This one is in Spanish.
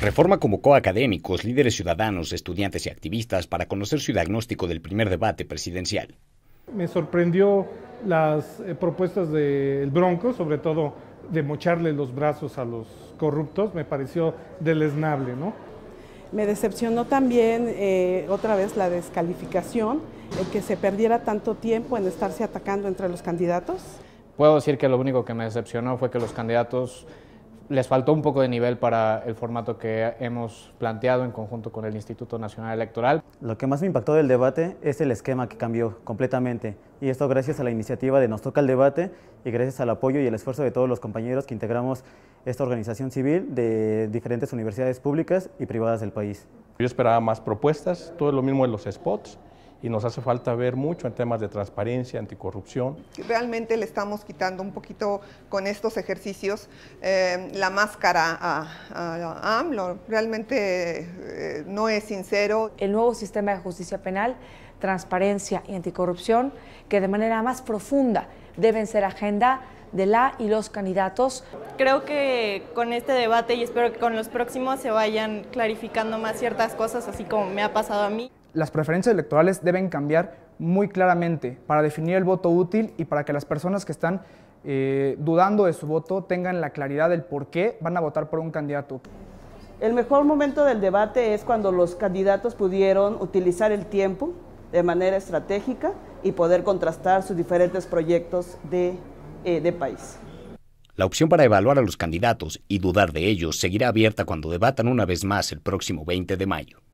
Reforma convocó a académicos, líderes ciudadanos, estudiantes y activistas para conocer su diagnóstico del primer debate presidencial. Me sorprendió las eh, propuestas del Bronco, sobre todo de mocharle los brazos a los corruptos, me pareció deleznable, ¿no? Me decepcionó también eh, otra vez la descalificación, el eh, que se perdiera tanto tiempo en estarse atacando entre los candidatos. Puedo decir que lo único que me decepcionó fue que los candidatos les faltó un poco de nivel para el formato que hemos planteado en conjunto con el Instituto Nacional Electoral. Lo que más me impactó del debate es el esquema que cambió completamente y esto gracias a la iniciativa de Nos Toca el Debate y gracias al apoyo y el esfuerzo de todos los compañeros que integramos esta organización civil de diferentes universidades públicas y privadas del país. Yo esperaba más propuestas, todo lo mismo en los spots, y nos hace falta ver mucho en temas de transparencia, anticorrupción. Realmente le estamos quitando un poquito con estos ejercicios eh, la máscara a, AMLO. Realmente eh, no es sincero. El nuevo sistema de justicia penal, transparencia y anticorrupción, que de manera más profunda deben ser agenda de la y los candidatos. Creo que con este debate y espero que con los próximos se vayan clarificando más ciertas cosas, así como me ha pasado a mí las preferencias electorales deben cambiar muy claramente para definir el voto útil y para que las personas que están eh, dudando de su voto tengan la claridad del por qué van a votar por un candidato. El mejor momento del debate es cuando los candidatos pudieron utilizar el tiempo de manera estratégica y poder contrastar sus diferentes proyectos de, eh, de país. La opción para evaluar a los candidatos y dudar de ellos seguirá abierta cuando debatan una vez más el próximo 20 de mayo.